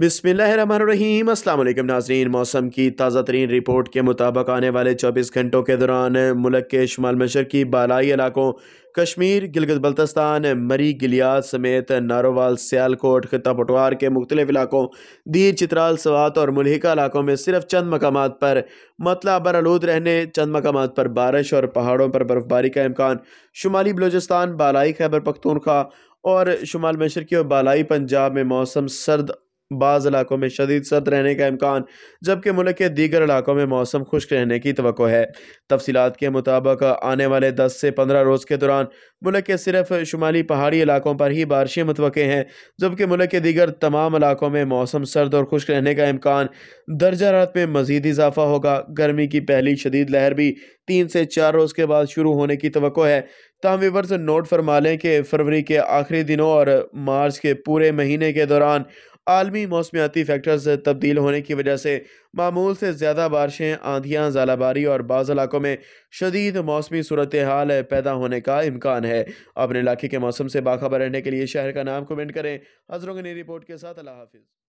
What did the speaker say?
बिसमीम अल्लाम नाजरीन मौसम की ताज़ा तरीन रिपोर्ट के मुताबिक आने वाले चौबीस घंटों के दौरान मुल्क के शुमाल मशरकी बालाई इलाकों कश्मीर गिलगित बल्तस्तान मरी गिलियात समेत नारोवाल सियालकोट खिता पटवार के मुख्तलिफ इलाकों दीर चित्राल सवात और मुलहिका इलाकों में सिर्फ चंद मकाम पर मतला बरलूद रहने चंद मकाम पर बारिश और पहाड़ों पर बर्फ़बारी का इम्कान शुमाली बलोचिस्तान बालाई खैबर पख्तूनखा और शुमाल मशरकी और बालाई पंजाब में मौसम सर्द बाज़ इलाकों में शदीद सर्द रहने का इम्कान जबकि मुल्क के दीगर इलाकों में मौसम खुश्क रहने की तो है तफसीत के मुताबिक आने वाले दस से पंद्रह रोज़ के दौरान मुल्क के सिर्फ शुमाली पहाड़ी इलाकों पर ही बारिशें मुतव हैं जबकि मुल्क के दीगर तमाम इलाकों में मौसम सर्द और खुश्क रहने का इम्कान दर्जा रात में मज़ीद इजाफा होगा गर्मी की पहली शदीद लहर भी तीन से चार रोज़ के बाद शुरू होने की तो है तहम वीवर्स नोट फरमा लें कि फरवरी के आखिरी दिनों और मार्च के पूरे महीने के दौरान आलमी मौसमियाती फैक्टर्स तब्दील होने की वजह से मामूल से ज़्यादा बारिशें आंधियाँ जालाबारी और बाज़ इलाकों में शदीद मौसमी सूरत हाल पैदा होने का इम्कान है अपने इलाके के मौसम से बाखबर रहने के लिए शहर का नाम कमेंट करें हजरों की रिपोर्ट के साथ अल्लाह हाफिज़